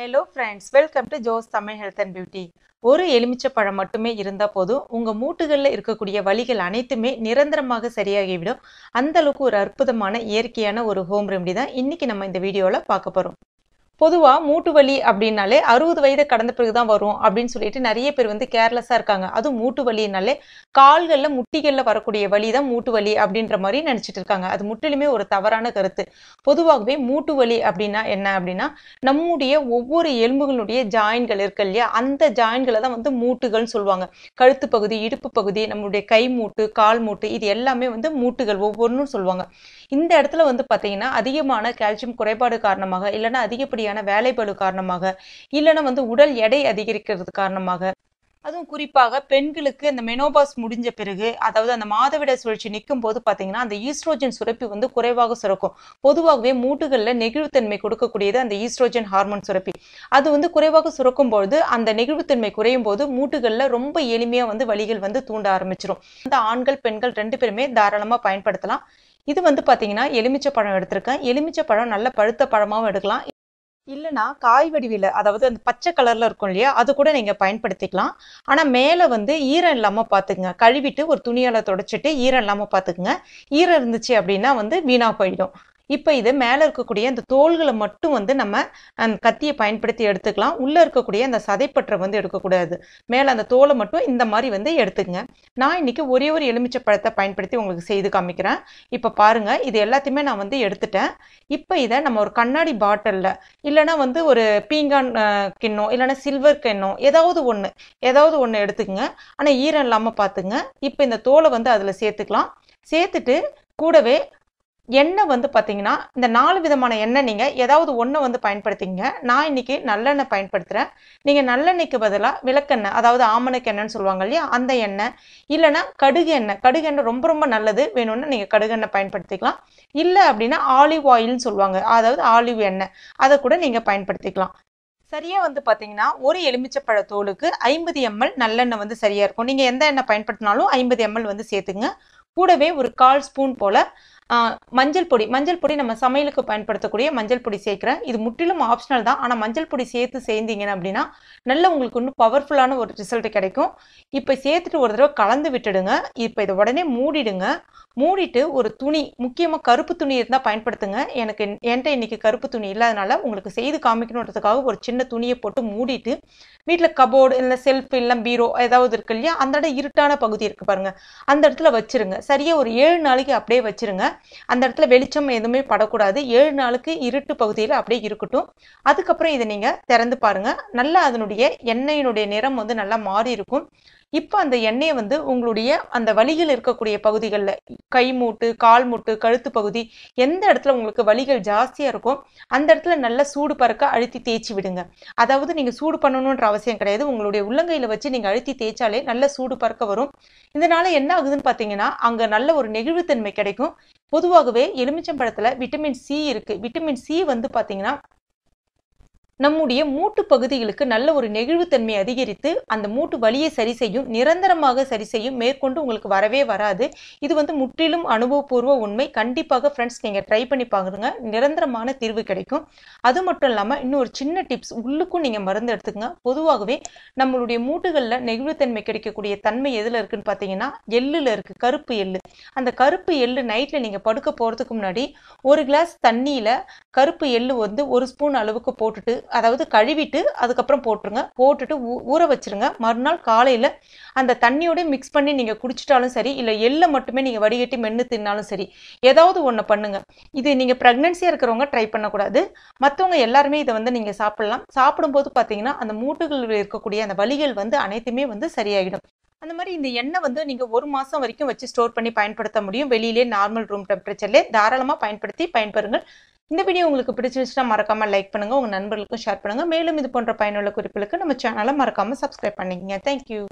hello friends welcome to Jo's Tamil health and beauty ஒரு எலுமிச்சப்பழம் மட்டுமே இருந்தால் போதும் உங்கள் மூட்டுகளில் இருக்கக்கூடிய வழிகள் அனைத்துமே நிரந்தரமாக சரியாகிவிடும் அந்தளவுக்கு ஒரு அற்புதமான இயற்கையான ஒரு ஹோம் ரெமடி தான் இன்றைக்கி நம்ம இந்த வீடியோவில் பார்க்க போகிறோம் பொதுவாக மூட்டு வலி அப்படின்னாலே அறுபது வயதை கடந்த பிறகு தான் வரும் அப்படின்னு சொல்லிட்டு நிறைய பேர் வந்து கேர்லெஸ்ஸாக இருக்காங்க அதுவும் மூட்டு வலினாலே கால்களில் முட்டிகளில் வரக்கூடிய வலி தான் மூட்டு வலி அப்படின்ற மாதிரி நினச்சிட்டு இருக்காங்க அது முற்றிலுமே ஒரு தவறான கருத்து பொதுவாகவே மூட்டு வலி அப்படின்னா என்ன அப்படின்னா நம்முடைய ஒவ்வொரு எலும்புகளுடைய ஜாயின்கள் இருக்கு இல்லையா அந்த ஜாயின்களை தான் வந்து மூட்டுகள்னு சொல்லுவாங்க கழுத்து பகுதி இடுப்பு பகுதி நம்மளுடைய கை மூட்டு கால் மூட்டு இது எல்லாமே வந்து மூட்டுகள் ஒவ்வொன்றும் சொல்லுவாங்க இந்த இடத்துல வந்து பார்த்தீங்கன்னா அதிகமான கால்சியம் குறைபாடு காரணமாக இல்லைன்னா அதிகப்படியாக மாதிரியான வேலைப்பழு காரணமாக இல்லைன்னா வந்து உடல் எடை அதிகரிக்கிறது காரணமாக அதுவும் குறிப்பாக பெண்களுக்கு அந்த மெனோபாஸ் முடிஞ்ச பிறகு அதாவது அந்த மாதவிட சுழற்சி நிற்கும் போது பார்த்தீங்கன்னா அந்த ஈஸ்ட்ரோஜன் சுரப்பி வந்து குறைவாக சுரக்கும் பொதுவாகவே மூட்டுகளில் நெகிழ்வுத்தன்மை கொடுக்கக்கூடியது அந்த ஈஸ்ட்ரோஜன் ஹார்மோன் சுரப்பி அது வந்து குறைவாக சுரக்கும் பொழுது அந்த நெகிழ்வுத்தன்மை குறையும் போது மூட்டுகளில் ரொம்ப எளிமையாக வந்து வழிகள் வந்து தூண்ட ஆரம்பிச்சிடும் அந்த ஆண்கள் பெண்கள் ரெண்டு பேருமே தாராளமாக பயன்படுத்தலாம் இது வந்து பார்த்தீங்கன்னா எலுமிச்சை பழம் எடுத்திருக்கேன் எலுமிச்சை பழம் நல்ல பழுத்த பழமாகவும் எடுக்கலாம் இல்லைனா காய் வடிவில் அதாவது அந்த பச்சை கலரில் இருக்கும் இல்லையா அது கூட நீங்கள் பயன்படுத்திக்கலாம் ஆனால் மேலே வந்து ஈரம் இல்லாமல் பார்த்துக்குங்க கழுவிட்டு ஒரு துணியால் தொடச்சிட்டு ஈரம் இல்லாமல் பார்த்துக்குங்க ஈரம் இருந்துச்சு அப்படின்னா வந்து வீணாக போயிடும் இப்போ இது மேலே இருக்கக்கூடிய அந்த தோள்களை மட்டும் வந்து நம்ம அந்த கத்தியை பயன்படுத்தி எடுத்துக்கலாம் உள்ளே இருக்கக்கூடிய அந்த சதைப்பற்றை வந்து எடுக்கக்கூடாது மேலே அந்த தோலை மட்டும் இந்த மாதிரி வந்து எடுத்துக்கங்க நான் இன்றைக்கி ஒரே ஒரு எலுமிச்சை பழத்தை பயன்படுத்தி உங்களுக்கு செய்து காமிக்கிறேன் இப்போ பாருங்கள் இது எல்லாத்தையுமே நான் வந்து எடுத்துட்டேன் இப்போ இதை நம்ம ஒரு கண்ணாடி பாட்டிலில் இல்லைனா வந்து ஒரு பீங்கான் கிண்ணம் இல்லைனா சில்வர் கிண்ணம் ஏதாவது ஒன்று ஏதாவது ஒன்று எடுத்துக்கங்க ஆனால் ஈரம் இல்லாமல் பார்த்துங்க இப்போ இந்த தோலை வந்து அதில் சேர்த்துக்கலாம் சேர்த்துட்டு கூடவே எண்ணெய் வந்து பார்த்தீங்கன்னா இந்த நாலு விதமான எண்ணெய் நீங்கள் ஏதாவது ஒன்று வந்து பயன்படுத்திங்க நான் இன்னைக்கு நல்லெண்ணெய் பயன்படுத்துகிறேன் நீங்கள் நல்லெண்ணெய்க்கு பதிலாக விளக்கெண்ணெய் அதாவது ஆமணக்கு சொல்லுவாங்க இல்லையா அந்த எண்ணெய் இல்லைன்னா கடுகு எண்ணெய் கடுகு எண்ணெய் ரொம்ப ரொம்ப நல்லது வேணும்னா நீங்கள் கடுகு எண்ணெய் பயன்படுத்திக்கலாம் இல்லை அப்படின்னா ஆலிவ் ஆயில்னு சொல்லுவாங்க அதாவது ஆலிவ் எண்ணெய் அதை கூட நீங்கள் பயன்படுத்திக்கலாம் சரியாக வந்து பார்த்தீங்கன்னா ஒரு எலுமிச்சப்பழ தோலுக்கு ஐம்பது எம்எல் நல்லெண்ணெய் வந்து சரியாக இருக்கும் நீங்கள் எந்த எண்ணெய் பயன்படுத்தினாலும் ஐம்பது எம்எல் வந்து சேர்த்துங்க கூடவே ஒரு கால் ஸ்பூன் போல் மஞ்சள் பொடி மஞ்சள் பொடி நம்ம சமையலுக்கு பயன்படுத்தக்கூடிய மஞ்சள் பொடி சேர்க்குறேன் இது முற்றிலும் ஆப்ஷனல் தான் ஆனால் மஞ்சள் பொடி சேர்த்து சேர்ந்தீங்க அப்படின்னா நல்ல உங்களுக்கு இன்னும் பவர்ஃபுல்லான ஒரு ரிசல்ட் கிடைக்கும் இப்போ சேர்த்துட்டு ஒரு தடவை கலந்து விட்டுடுங்க இப்போ இதை உடனே மூடிடுங்க மூடிட்டு ஒரு துணி முக்கியமாக கருப்பு துணி இருந்தால் பயன்படுத்துங்க எனக்கு என்கிட்ட இன்னைக்கு கருப்பு துணி இல்லாதனால உங்களுக்கு செய்து காமிக்கணுன்றதுக்காக ஒரு சின்ன துணியை போட்டு மூடிட்டு வீட்டில் கபோர்டு இல்லை செல்ஃப் இல்லை பீரோ ஏதாவது இருக்கு இல்லையா அந்த இடம் இருட்டான பகுதி இருக்குது பாருங்கள் அந்த இடத்துல வச்சுருங்க சரியாக ஒரு ஏழு நாளைக்கு அப்படியே வச்சுருங்க அந்த இடத்துல வெளிச்சம் எதுவுமே படக்கூடாது ஏழு நாளுக்கு இருட்டு பகுதியில் அப்படியே இருக்கட்டும் அதுக்கப்புறம் இதை நீங்கள் திறந்து பாருங்கள் நல்லா அதனுடைய எண்ணெயினுடைய நிறம் வந்து நல்லா மாறி இருக்கும் இப்போ அந்த எண்ணெயை வந்து உங்களுடைய அந்த வலிகள் இருக்கக்கூடிய பகுதிகளில் கை மூட்டு கால் மூட்டு கழுத்து பகுதி எந்த இடத்துல உங்களுக்கு வலிகள் ஜாஸ்தியாக இருக்கும் அந்த இடத்துல நல்லா சூடு பறக்க அழுத்தி தேய்ச்சி விடுங்க அதாவது நீங்கள் சூடு பண்ணணுன்ற அவசியம் கிடையாது உங்களுடைய உள்ளங்கையில் வச்சு நீங்கள் அழுத்தி தேய்ச்சாலே நல்ல சூடு பறக்க வரும் இதனால என்ன ஆகுதுன்னு பார்த்தீங்கன்னா அங்கே நல்ல ஒரு நெகிழ்வுத்தன்மை கிடைக்கும் பொதுவாகவே எலுமிச்சம்பழத்தில் விட்டமின் சி இருக்குது விட்டமின் சி வந்து பார்த்தீங்கன்னா நம்முடைய மூட்டு பகுதிகளுக்கு நல்ல ஒரு நெகிழ்வுத்தன்மை அதிகரித்து அந்த மூட்டு வலியை சரி செய்யும் நிரந்தரமாக சரி செய்யும் மேற்கொண்டு உங்களுக்கு வரவே வராது இது வந்து முற்றிலும் அனுபவபூர்வ உண்மை கண்டிப்பாக ஃப்ரெண்ட்ஸ் நீங்கள் ட்ரை பண்ணி பாருங்க நிரந்தரமான தீர்வு கிடைக்கும் அது மட்டும் இல்லாமல் இன்னும் ஒரு சின்ன டிப்ஸ் உள்ளுக்கும் நீங்கள் மருந்து எடுத்துக்கங்க பொதுவாகவே நம்மளுடைய மூட்டுகளில் நெகிழ்வுத்தன்மை கிடைக்கக்கூடிய தன்மை எதில் இருக்குன்னு பார்த்தீங்கன்னா எள்ளில் இருக்குது கருப்பு எள் அந்த கருப்பு எள் நைட்டில் நீங்கள் படுக்க போகிறதுக்கு முன்னாடி ஒரு கிளாஸ் தண்ணியில் கருப்பு எள்ளு வந்து ஒரு ஸ்பூன் அளவுக்கு போட்டுட்டு அதாவது கழுவிட்டு அதுக்கப்புறம் போட்டுருங்க போட்டுட்டு ஊற வச்சிருங்க மறுநாள் காலையில் அந்த தண்ணியோடய மிக்ஸ் பண்ணி நீங்கள் குடிச்சிட்டாலும் சரி இல்லை எள்ளை மட்டுமே நீங்கள் வடிகட்டி மென்று தின்னாலும் சரி ஏதாவது ஒன்று பண்ணுங்கள் இது நீங்கள் ப்ரெக்னென்சியாக இருக்கிறவங்க ட்ரை பண்ணக்கூடாது மற்றவங்க எல்லாருமே இதை வந்து நீங்கள் சாப்பிட்லாம் சாப்பிடும்போது பார்த்தீங்கன்னா அந்த மூட்டுகளில் இருக்கக்கூடிய அந்த வலிகள் வந்து அனைத்துமே வந்து சரியாகிடும் அந்த மாதிரி இந்த எண்ணெய் வந்து நீங்கள் ஒரு மாதம் வரைக்கும் வச்சு ஸ்டோர் பண்ணி பயன்படுத்த முடியும் வெளியிலே நார்மல் ரூம் டெம்பரேச்சர்லேயே தாராளமாக பயன்படுத்தி பயன்பெறுங்கள் இந்த வீடியோ உங்களுக்கு பிடிச்சிருந்துச்சுன்னா மறக்காம லைக் பண்ணுங்க உங்க நண்பர்களுக்கும் ஷேர் பண்ணுங்க மேலும் இது போன்ற பயனுள்ள குறிப்புகளுக்கு நம்ம சேனலை மறக்காம சப்ஸ்கிரைப் பண்ணிக்கங்க தேங்க்யூ